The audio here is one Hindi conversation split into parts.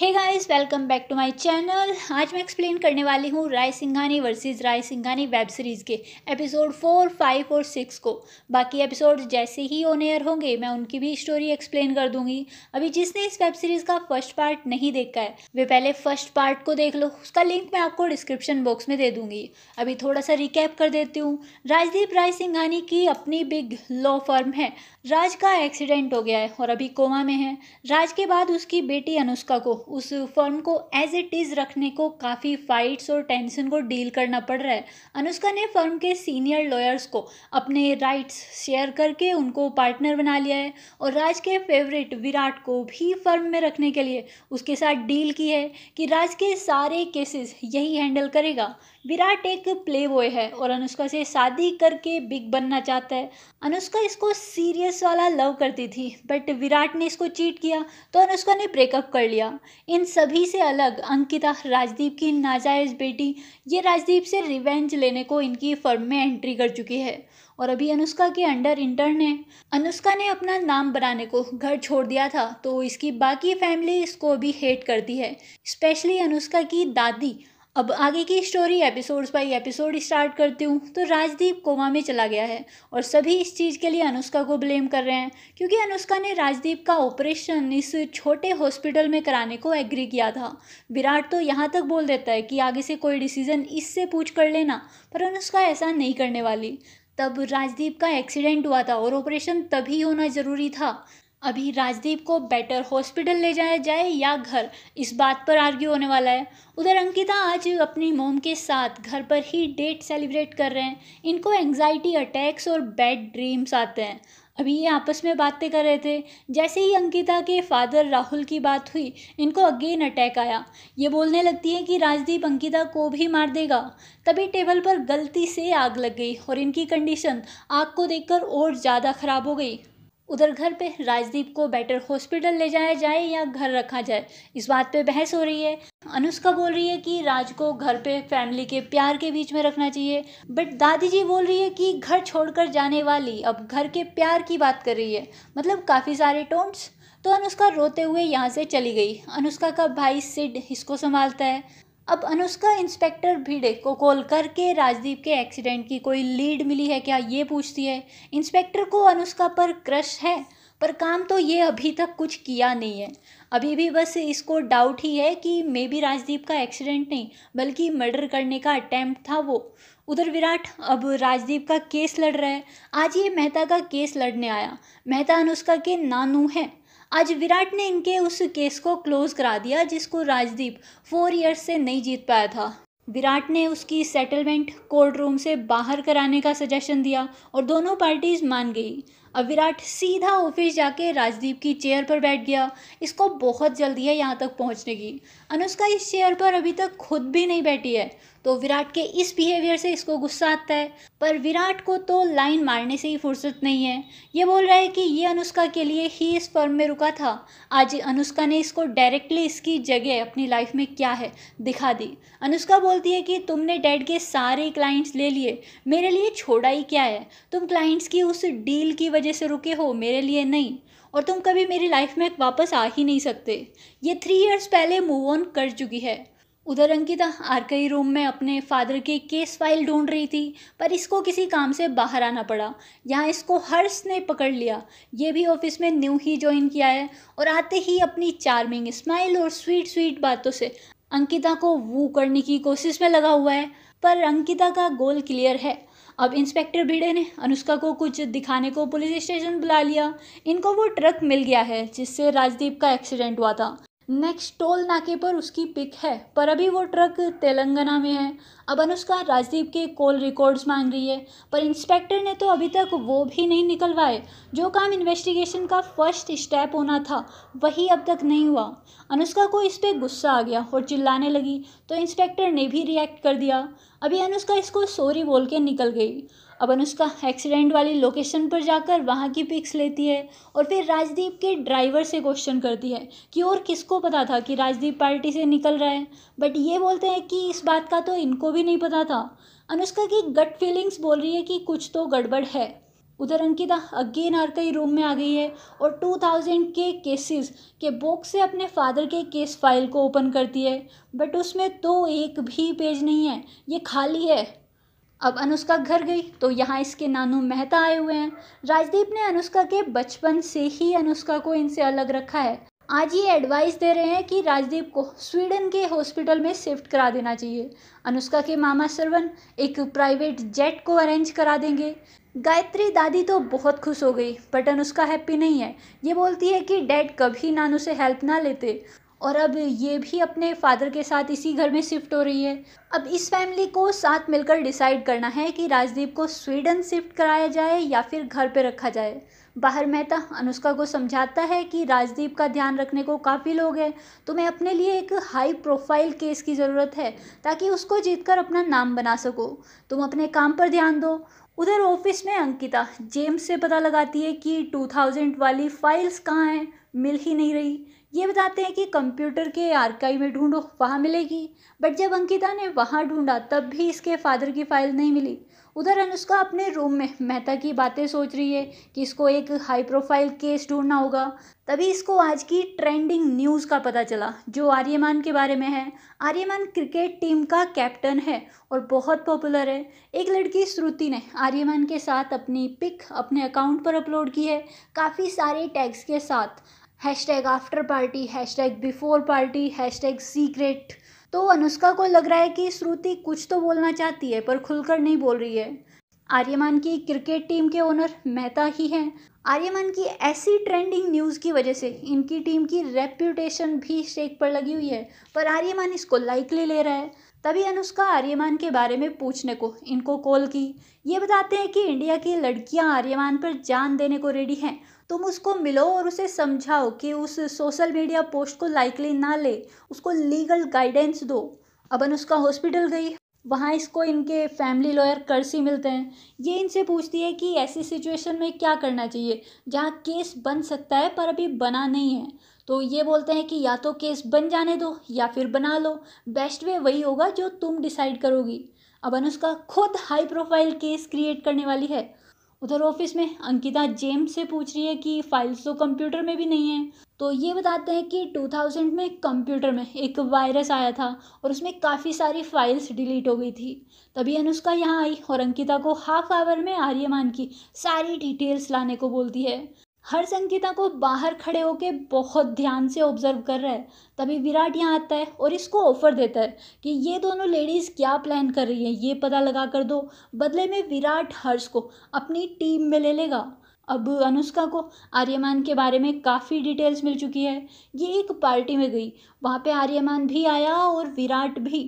hey guys welcome back to my channel आज मैं एक्सप्लेन करने वाली हूँ Rai Singhani versus Rai Singhani web series के एपिसोड फोर फाइव और सिक्स को बाकी एपिसोड जैसे ही ऑन एयर होंगे मैं उनकी भी स्टोरी एक्सप्लेन कर दूंगी अभी जिसने इस वेब सीरीज़ का फर्स्ट पार्ट नहीं देखा है वे पहले फर्स्ट पार्ट को देख लो उसका लिंक मैं आपको डिस्क्रिप्शन बॉक्स में दे दूंगी अभी थोड़ा सा रिकैप कर देती हूँ राजदीप राय सिंघानी की अपनी बिग लॉ फर्म है राज का एक्सीडेंट हो गया है और अभी कोमा में है राज के बाद उसकी बेटी अनुष्का को उस फर्म को एज इट इज़ रखने को काफ़ी फाइट्स और टेंशन को डील करना पड़ रहा है अनुष्का ने फर्म के सीनियर लॉयर्स को अपने राइट्स शेयर करके उनको पार्टनर बना लिया है और राज के फेवरेट विराट को भी फर्म में रखने के लिए उसके साथ डील की है कि राज के सारे केसेस यही हैंडल करेगा विराट एक प्ले बॉय है और अनुष्का से शादी करके बिग बनना चाहता है अनुष्का इसको सीरियस वाला लव करती थी बट विराट ने इसको चीट किया तो अनुष्का ने ब्रेकअप कर लिया इन सभी से अलग अंकिता राजदीप की नाजायज़ बेटी ये राजदीप से रिवेंज लेने को इनकी फर्म में एंट्री कर चुकी है और अभी अनुष्का के अंडर इंटर्न है अनुष्का ने अपना नाम बनाने को घर छोड़ दिया था तो इसकी बाकी फैमिली इसको अभी हेट करती है स्पेशली अनुष्का की दादी अब आगे की story episodes by episode start करती हूँ तो राजदीप कोमा में चला गया है और सभी इस चीज़ के लिए अनुष्का को ब्लेम कर रहे हैं क्योंकि अनुष्का ने राजदीप का ऑपरेशन इस छोटे हॉस्पिटल में कराने को एग्री किया था विराट तो यहाँ तक बोल देता है कि आगे से कोई डिसीज़न इससे पूछ कर लेना पर अनुष्का ऐसा नहीं करने वाली तब राजदीप का एक्सीडेंट हुआ था और ऑपरेशन तभी होना ज़रूरी था अभी राजदीप को बेटर हॉस्पिटल ले जाया जाए या घर इस बात पर आर्ग्यू होने वाला है उधर अंकिता आज अपनी मोम के साथ घर पर ही डेट सेलिब्रेट कर रहे हैं इनको एंग्जाइटी अटैक्स और बैड ड्रीम्स आते हैं अभी ये आपस में बातें कर रहे थे जैसे ही अंकिता के फादर राहुल की बात हुई इनको अगेन अटैक आया ये बोलने लगती है कि राजदीप अंकिता को भी मार देगा तभी टेबल पर गलती से आग लग गई और इनकी कंडीशन आग को देखकर और ज़्यादा ख़राब हो गई उधर घर पे राजदीप को बेटर हॉस्पिटल ले जाया जाए या घर रखा जाए इस बात पे बहस हो रही है अनुष्का बोल रही है कि राज को घर पे फैमिली के प्यार के बीच में रखना चाहिए बट दादी जी बोल रही है कि घर छोड़कर जाने वाली अब घर के प्यार की बात कर रही है मतलब काफ़ी सारे टोन्स तो अनुष्का रोते हुए यहाँ से चली गई अनुष्का का भाई सिड इसको संभालता है अब अनुष्का इंस्पेक्टर भिड़े को कॉल करके राजदीप के एक्सीडेंट की कोई लीड मिली है क्या ये पूछती है इंस्पेक्टर को अनुष्का पर क्रश है पर काम तो ये अभी तक कुछ किया नहीं है अभी भी बस इसको डाउट ही है कि मे बी राजदीप का एक्सीडेंट नहीं बल्कि मर्डर करने का अटैम्प्ट था वो उधर विराट अब राजदीप का केस लड़ रहा है आज ये मेहता का केस लड़ने आया मेहता अनुष्का के नानू हैं आज विराट ने इनके उस केस को क्लोज़ करा दिया जिसको राजदीप फोर ईयर्स से नहीं जीत पाया था विराट ने उसकी सेटलमेंट कोर्ट रूम से बाहर कराने का सजेशन दिया और दोनों पार्टीज मान गई अब विराट सीधा ऑफिस जाके राजदीप की चेयर पर बैठ गया इसको बहुत जल्दी है यहाँ तक पहुँचने की अनुष्का इस चेयर पर अभी तक खुद भी नहीं बैठी है तो विराट के इस बिहेवियर से इसको गुस्सा आता है पर विराट को तो लाइन मारने से ही फुर्सत नहीं है ये बोल रहा है कि ये अनुष्का के लिए ही इस फर्म में रुका था आज अनुष्का ने इसको डायरेक्टली इसकी जगह अपनी लाइफ में क्या है दिखा दी अनुष्का बोलती है कि तुमने डैड के सारे क्लाइंट्स ले लिए मेरे लिए छोड़ा ही क्या है तुम क्लाइंट्स की उस डील की वजह वजह से रुके हो मेरे लिए नहीं और तुम कभी मेरी लाइफ में वापस आ ही नहीं सकते ये थ्री इयर्स पहले मूव ऑन कर चुकी है उधर अंकिता आरकई रूम में अपने फादर के केस फाइल ढूंढ रही थी पर इसको किसी काम से बाहर आना पड़ा यहाँ इसको हर्ष ने पकड़ लिया ये भी ऑफिस में न्यू ही ज्वाइन किया है और आते ही अपनी चार्मिंग स्माइल और स्वीट स्वीट बातों से अंकिता को वो करने की कोशिश में लगा हुआ है पर अंकिता का गोल क्लियर है अब इंस्पेक्टर भिड़े ने अनुष्का को कुछ दिखाने को पुलिस स्टेशन बुला लिया इनको वो ट्रक मिल गया है जिससे राजदीप का एक्सीडेंट हुआ था नेक्स्ट टोल नाके पर उसकी पिक है पर अभी वो ट्रक तेलंगाना में है अब अनुष्का राजदीप के कॉल रिकॉर्ड्स मांग रही है पर इंस्पेक्टर ने तो अभी तक वो भी नहीं निकलवाए जो काम इन्वेस्टिगेशन का फर्स्ट स्टेप होना था वही अब तक नहीं हुआ अनुष्का को इस पर गुस्सा आ गया और चिल्लाने लगी तो इंस्पेक्टर ने भी रिएक्ट कर दिया अभी अनुष्का इसको सॉरी बोल के निकल गई अब अनुष्का एक्सीडेंट वाली लोकेशन पर जाकर वहाँ की पिक्स लेती है और फिर राजदीप के ड्राइवर से क्वेश्चन करती है कि और किसको पता था कि राजदीप पार्टी से निकल रहा है बट ये बोलते हैं कि इस बात का तो इनको भी नहीं पता था अनुष्का की गट फीलिंग्स बोल रही है कि कुछ तो गड़बड़ है उधर अंकिता अगेन आर कई रूम में आ गई है और 2000 के केसेस के बुक से अपने फादर के केस फाइल को ओपन करती है बट उसमें तो एक भी पेज नहीं है ये खाली है अब अनुष्का घर गई तो यहाँ इसके नानू मेहता आए हुए हैं राजदीप ने अनुष्का के बचपन से ही अनुष्का को इनसे अलग रखा है आज ये एडवाइस दे रहे हैं कि राजदीप को स्वीडन के हॉस्पिटल में शिफ्ट करा देना चाहिए अनुष्का के मामा सरवन एक प्राइवेट जेट को अरेंज करा देंगे गायत्री दादी तो बहुत खुश हो गई बट अनुष्का हैप्पी नहीं है ये बोलती है कि डैड कभी नानू से हेल्प ना लेते और अब ये भी अपने फादर के साथ इसी घर में शिफ्ट हो रही है अब इस फैमिली को साथ मिलकर डिसाइड करना है कि राजदीप को स्वीडन शिफ्ट कराया जाए या फिर घर पर रखा जाए बाहर मेहता अनुष्का को समझाता है कि राजदीप का ध्यान रखने को काफ़ी लोग हैं तुम्हें अपने लिए एक हाई प्रोफाइल केस की ज़रूरत है ताकि उसको जीतकर अपना नाम बना सको तुम अपने काम पर ध्यान दो उधर ऑफिस में अंकिता जेम्स से पता लगाती है कि थाउजेंड वाली फाइल्स कहाँ हैं मिल ही नहीं रही ये बताते हैं कि कंप्यूटर के आर्काइव में ढूंढो वहाँ मिलेगी बट जब अंकिता ने वहाँ ढूंढा तब भी इसके फादर की फ़ाइल नहीं मिली उधर अनुष्का अपने रूम में मेहता की बातें सोच रही है कि इसको एक हाई प्रोफाइल केस ढूंढना होगा तभी इसको आज की ट्रेंडिंग न्यूज़ का पता चला जो आर्यमान के बारे में है आर्यमान क्रिकेट टीम का कैप्टन है और बहुत पॉपुलर है एक लड़की श्रुति ने आर्यमान के साथ अपनी पिक अपने अकाउंट पर अपलोड की है काफ़ी सारे टैग्स के साथ hashtag after party hashtag before party hashtag secret तो अनुष्का को लग रहा है कि श्रुति कुछ तो बोलना चाहती है पर खुलकर नहीं बोल रही है आर्यमान की क्रिकेट टीम के ओनर मेहता ही हैं आर्यमान की ऐसी ट्रेंडिंग न्यूज़ की वजह से इनकी टीम की रेप्यूटेशन भी स्टेक पर लगी हुई है पर आर्यमान इसको लाइकली ले रहा है तभी अनुष्का आर्यमान के बारे में पूछने को इनको कॉल की ये बताते हैं कि इंडिया की लड़कियां आर्यमान पर जान देने को रेडी हैं तुम उसको मिलो और उसे समझाओ कि उस सोशल मीडिया पोस्ट को लाइकली ना ले उसको लीगल गाइडेंस दो अबन उसका हॉस्पिटल गई वहाँ इसको इनके फैमिली लॉयर करसी मिलते हैं ये इनसे पूछती है कि ऐसी सिचुएशन में क्या करना चाहिए जहाँ केस बन सकता है पर अभी बना नहीं है तो ये बोलते हैं कि या तो केस बन जाने दो या फिर बना लो बेस्ट वे वही होगा जो तुम डिसाइड करोगी अब उसका खुद हाई प्रोफाइल केस क्रिएट करने वाली है उधर ऑफिस में अंकिता जेम्स से पूछ रही है कि फाइल्स तो कंप्यूटर में भी नहीं है तो ये बताते हैं कि 2000 में कंप्यूटर में एक वायरस आया था और उसमें काफ़ी सारी फाइल्स डिलीट हो गई थी तभी अनुष्का यहाँ आई और अंकिता को हाफ आवर में आर्यमान की सारी डिटेल्स लाने को बोलती है हर संकेता को बाहर खड़े होकर बहुत ध्यान से ऑब्जर्व कर रहा है तभी विराट यहाँ आता है और इसको ऑफर देता है कि ये दोनों लेडीज़ क्या प्लान कर रही हैं ये पता लगा कर दो बदले में विराट हर्ष को अपनी टीम में ले लेगा अब अनुष्का को आर्यमान के बारे में काफ़ी डिटेल्स मिल चुकी है ये एक पार्टी में गई वहाँ पे आर्यमान भी आया और विराट भी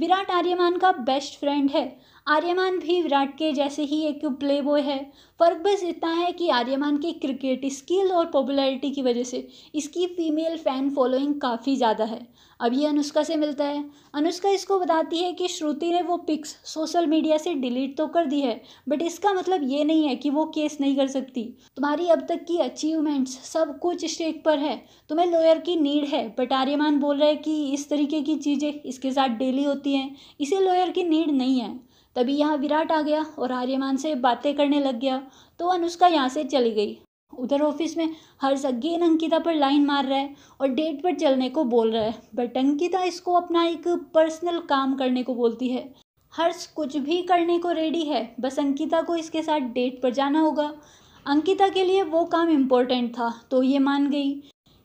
विराट आर्यमान का बेस्ट फ्रेंड है आर्यमान भी विराट के जैसे ही एक प्ले बॉय है फ़र्क बस इतना है कि आर्यमान के क्रिकेट स्किल और पॉपुलैरिटी की वजह से इसकी फ़ीमेल फ़ैन फॉलोइंग काफ़ी ज़्यादा है अब ये अनुष्का से मिलता है अनुष्का इसको बताती है कि श्रुति ने वो पिक्स सोशल मीडिया से डिलीट तो कर दी है बट इसका मतलब ये नहीं है कि वो केस नहीं कर सकती तुम्हारी अब तक की अचीवमेंट्स सब कुछ स्टेक पर है तुम्हें लॉयर की नीड है बट आर्यमान बोल रहे हैं कि इस तरीके की चीज़ें इसके साथ डेली होती हैं इसे लॉयर की नीड नहीं है तभी यहाँ विराट आ गया और आर्यमान से बातें करने लग गया तो अनुष्का यहाँ से चली गई उधर ऑफिस में हर्ष अगेन अंकिता पर लाइन मार रहा है और डेट पर चलने को बोल रहा है बट अंकिता इसको अपना एक पर्सनल काम करने को बोलती है हर्ष कुछ भी करने को रेडी है बस अंकिता को इसके साथ डेट पर जाना होगा अंकिता के लिए वो काम इम्पोर्टेंट था तो ये मान गई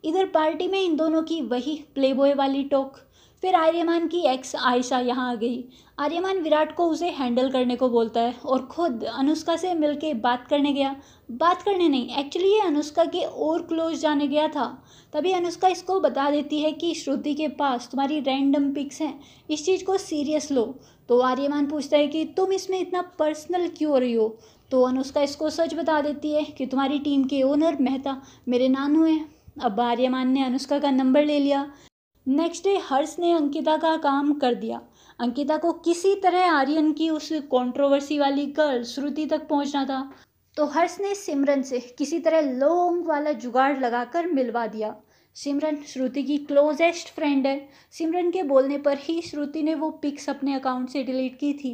इधर पार्टी में इन दोनों की वही प्लेबॉय वाली टॉक फिर आर्यमान की एक्स आयशा यहाँ आ गई आर्यमान विराट को उसे हैंडल करने को बोलता है और ख़ुद अनुष्का से मिल बात करने गया बात करने नहीं एक्चुअली ये अनुष्का के और क्लोज जाने गया था तभी अनुष्का इसको बता देती है कि श्रुति के पास तुम्हारी रैंडम पिक्स हैं इस चीज़ को सीरियस लो तो आर्यमान पूछता है कि तुम इसमें इतना पर्सनल क्यों हो रही हो तो अनुष्का इसको सच बता देती है कि तुम्हारी टीम के ओनर मेहता मेरे नानू हैं अब आर्यमान ने अनुष्का का नंबर ले लिया नेक्स्ट डे हर्ष ने अंकिता का काम कर दिया अंकिता को किसी तरह आर्यन की उस कंट्रोवर्सी वाली गर्ल श्रुति तक पहुंचना था तो हर्ष ने सिमरन से किसी तरह लोंग वाला जुगाड़ लगाकर मिलवा दिया सिमरन श्रुति की क्लोजेस्ट फ्रेंड है सिमरन के बोलने पर ही श्रुति ने वो पिक्स अपने अकाउंट से डिलीट की थी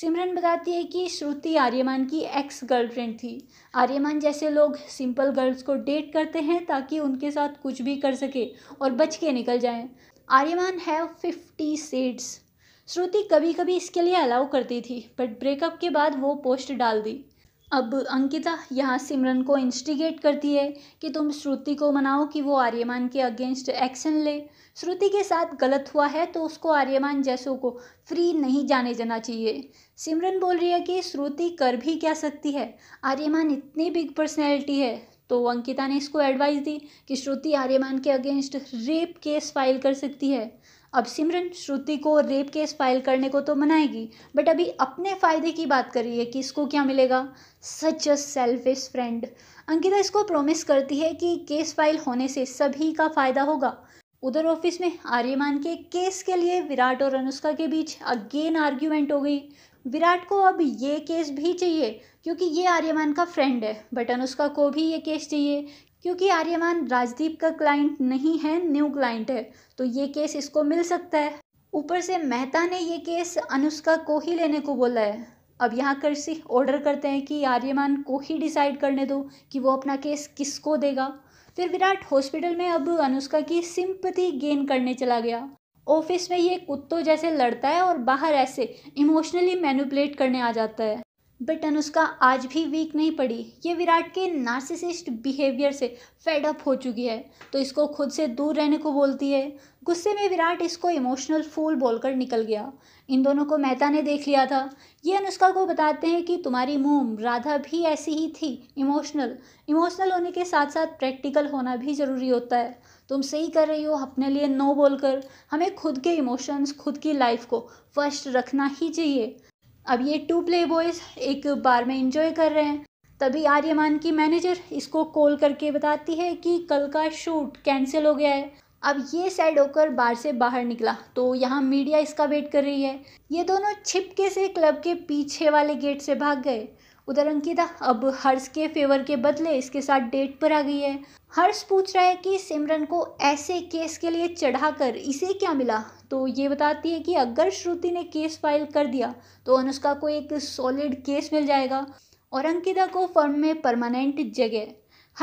सिमरन बताती है कि श्रुति आर्यमान की एक्स गर्लफ्रेंड थी आर्यमान जैसे लोग सिंपल गर्ल्स को डेट करते हैं ताकि उनके साथ कुछ भी कर सके और बच के निकल जाएं Aryaman have fifty shades Shruti कभी कभी इसके लिए अलाउ करती थी बट ब्रेकअप के बाद वो पोस्ट डाल दी अब अंकिता यहाँ सिमरन को इंस्टिगेट करती है कि तुम श्रुति को मनाओ कि वो आर्यमान के अगेंस्ट एक्शन ले श्रुति के साथ गलत हुआ है तो उसको आर्यमान जैसों को फ्री नहीं जाने जाना चाहिए सिमरन बोल रही है कि श्रुति कर भी क्या सकती है आर्यमान इतनी बिग पर्सनैलिटी है तो अंकिता ने इसको एडवाइस दी कि श्रुति आर्यमान के अगेंस्ट रेप केस फाइल कर सकती है अब सिमरन श्रुति को रेप केस फाइल करने को तो मनाएगी बट अभी अपने फ़ायदे की बात करिए कि इसको क्या मिलेगा such a selfish friend Ankita इसको प्रॉमिस करती है कि केस फाइल होने से सभी का फ़ायदा होगा उधर ऑफिस में आर्यमान के केस के लिए विराट और अनुष्का के बीच अगेन आर्ग्यूमेंट हो गई विराट को अब ये केस भी चाहिए क्योंकि ये आर्यमान का फ्रेंड है बट अनुष्का को भी ये केस चाहिए क्योंकि आर्यमान राजदीप का क्लाइंट नहीं है न्यू क्लाइंट है तो ये केस इसको मिल सकता है ऊपर से मेहता ने ये केस अनुष्का को ही लेने को बोला है अब यहाँ कर सी ऑर्डर करते हैं कि आर्यमान को ही डिसाइड करने दो कि वो अपना केस किसको देगा फिर विराट हॉस्पिटल में अब अनुष्का की सिंपथी गेन करने चला गया ऑफिस में ये कुत्तों जैसे लड़ता है और बाहर ऐसे इमोशनली मैनुपलेट करने आ जाता है बट अनुष्का आज भी वीक नहीं पड़ी ये विराट के नार्सिसिस्ट बिहेवियर से फेड अप हो चुकी है तो इसको खुद से दूर रहने को बोलती है गुस्से में विराट इसको इमोशनल फूल बोलकर निकल गया इन दोनों को मेहता ने देख लिया था ये अनुष्का को बताते हैं कि तुम्हारी मोम राधा भी ऐसी ही थी इमोशनल इमोशनल होने के साथ साथ प्रैक्टिकल होना भी ज़रूरी होता है तुम सही कर रही हो अपने लिए नो बोलकर हमें खुद के इमोशंस खुद की लाइफ को फर्स्ट रखना ही चाहिए अब ये टू प्ले बॉयज़ एक बार में इंजॉय कर रहे हैं तभी आर्यमान की मैनेजर इसको कॉल करके बताती है कि कल का शूट कैंसिल हो गया है अब ये सैड होकर बार से बाहर निकला तो यहाँ मीडिया इसका वेट कर रही है ये दोनों छिपके से क्लब के पीछे वाले गेट से भाग गए उधर अंकिता अब हर्ष के फेवर के बदले इसके साथ डेट पर आ गई है हर्ष पूछ रहा है कि सिमरन को ऐसे केस के लिए चढ़ाकर इसे क्या मिला तो ये बताती है कि अगर श्रुति ने केस फाइल कर दिया तो अनुष्का को एक सॉलिड केस मिल जाएगा और अंकिता को फर्म में परमानेंट जगह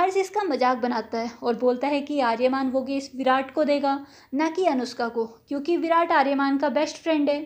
हर्ष इसका मजाक बनाता है और बोलता है कि आर्यमान वो केस विराट को देगा ना कि अनुष्का को क्योंकि विराट आर्यमान का बेस्ट फ्रेंड है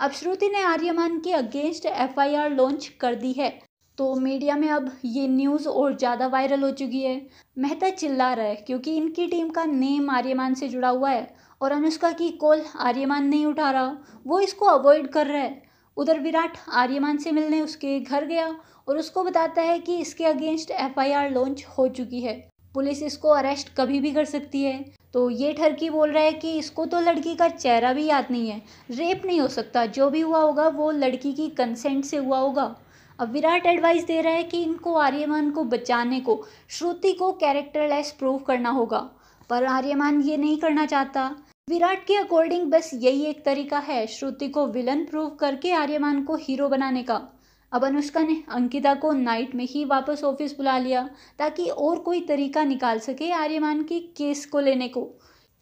अब श्रुति ने आर्यमान के अगेंस्ट एफ लॉन्च कर दी है तो मीडिया में अब ये न्यूज़ और ज़्यादा वायरल हो चुकी है मेहता चिल्ला रहा है क्योंकि इनकी टीम का नेम आर्यमान से जुड़ा हुआ है और अनुष्का की कॉल आर्यमान नहीं उठा रहा वो इसको अवॉइड कर रहा है उधर विराट आर्यमान से मिलने उसके घर गया और उसको बताता है कि इसके अगेंस्ट एफआईआर लॉन्च हो चुकी है पुलिस इसको अरेस्ट कभी भी कर सकती है तो ये ठरकी बोल रहा है कि इसको तो लड़की का चेहरा भी याद नहीं है रेप नहीं हो सकता जो भी हुआ होगा वो लड़की की कंसेंट से हुआ होगा अब विराट एडवाइस दे रहा है कि इनको आर्यमान को बचाने को श्रुति को कैरेक्टरलेस प्रूव करना होगा पर आर्यमान ये नहीं करना चाहता विराट के अकॉर्डिंग बस यही एक तरीका है श्रुति को विलन प्रूव करके आर्यमान को हीरो बनाने का अब अनुष्का ने अंकिता को नाइट में ही वापस ऑफिस बुला लिया ताकि और कोई तरीका निकाल सके आर्यमान के केस को लेने को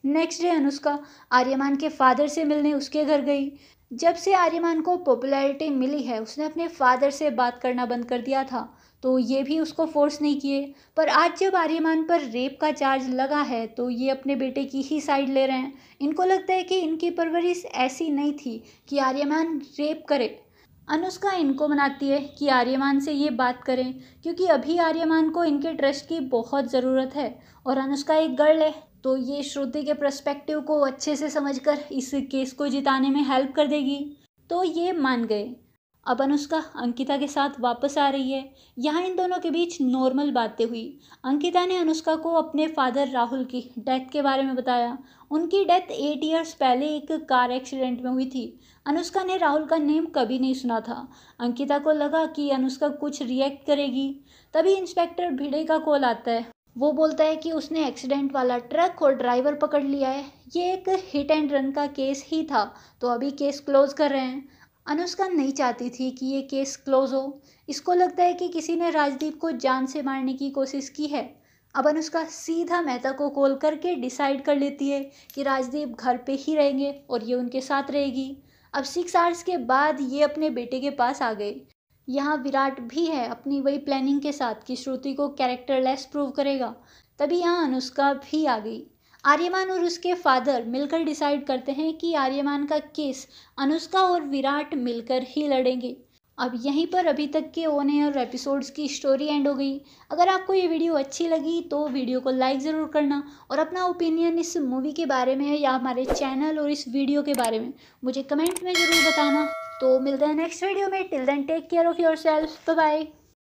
नेक्स्ट डे अनुष्का आर्यमान के फादर से मिलने उसके घर गई जब से आर्यमान को पॉपुलैरिटी मिली है उसने अपने फादर से बात करना बंद कर दिया था तो ये भी उसको फोर्स नहीं किए पर आज जब आर्यमान पर रेप का चार्ज लगा है तो ये अपने बेटे की ही साइड ले रहे हैं इनको लगता है कि इनकी परवरिश ऐसी नहीं थी कि आर्यमान रेप करे अनुष्का इनको मनाती है कि आर्यमान से ये बात करें क्योंकि अभी आर्यमान को इनके ट्रस्ट की बहुत ज़रूरत है और अनुष्का एक गर्ल है तो ये श्रुति के प्रस्पेक्टिव को अच्छे से समझकर इस केस को जिताने में हेल्प कर देगी तो ये मान गए अब अनुष्का अंकिता के साथ वापस आ रही है यहाँ इन दोनों के बीच नॉर्मल बातें हुई अंकिता ने अनुष्का को अपने फादर राहुल की डेथ के बारे में बताया उनकी डेथ एट इयर्स पहले एक कार एक्सीडेंट में हुई थी अनुष्का ने राहुल का नेम कभी नहीं सुना था अंकिता को लगा कि अनुष्का कुछ रिएक्ट करेगी तभी इंस्पेक्टर भिड़े का कॉल आता है वो बोलता है कि उसने एक्सीडेंट वाला ट्रक और ड्राइवर पकड़ लिया है ये एक हिट एंड रन का केस ही था तो अभी केस क्लोज कर रहे हैं अनुष्का नहीं चाहती थी कि ये केस क्लोज हो इसको लगता है कि किसी ने राजदीप को जान से मारने की कोशिश की है अब अनुष्का सीधा मेहता को कॉल करके डिसाइड कर लेती है कि राजदीप घर पे ही रहेंगे और ये उनके साथ रहेगी अब सिक्स आवर्स के बाद ये अपने बेटे के पास आ गए यहाँ विराट भी है अपनी वही प्लानिंग के साथ कि श्रुति को लेस प्रूव करेगा तभी यहाँ अनुष्का भी आ गई आर्यमान और उसके फादर मिलकर डिसाइड करते हैं कि आर्यमान का केस अनुष्का और विराट मिलकर ही लड़ेंगे अब यहीं पर अभी तक के ओने और एपिसोड्स की स्टोरी एंड हो गई अगर आपको ये वीडियो अच्छी लगी तो वीडियो को लाइक ज़रूर करना और अपना ओपिनियन इस मूवी के बारे में या हमारे चैनल और इस वीडियो के बारे में मुझे कमेंट में ज़रूर बताना तो मिलते हैं नेक्स्ट वीडियो में till then take care of yourself bye